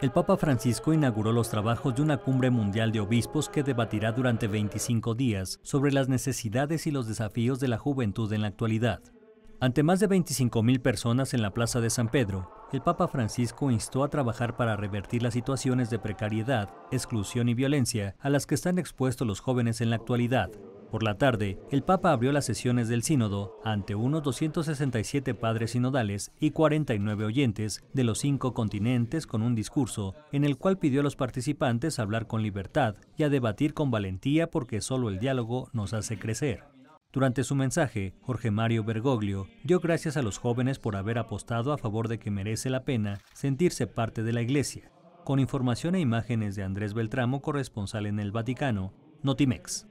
El Papa Francisco inauguró los trabajos de una cumbre mundial de obispos que debatirá durante 25 días sobre las necesidades y los desafíos de la juventud en la actualidad. Ante más de 25.000 personas en la Plaza de San Pedro, el Papa Francisco instó a trabajar para revertir las situaciones de precariedad, exclusión y violencia a las que están expuestos los jóvenes en la actualidad, por la tarde, el Papa abrió las sesiones del sínodo ante unos 267 padres sinodales y 49 oyentes de los cinco continentes con un discurso en el cual pidió a los participantes hablar con libertad y a debatir con valentía porque solo el diálogo nos hace crecer. Durante su mensaje, Jorge Mario Bergoglio dio gracias a los jóvenes por haber apostado a favor de que merece la pena sentirse parte de la Iglesia. Con información e imágenes de Andrés Beltramo, corresponsal en el Vaticano, Notimex.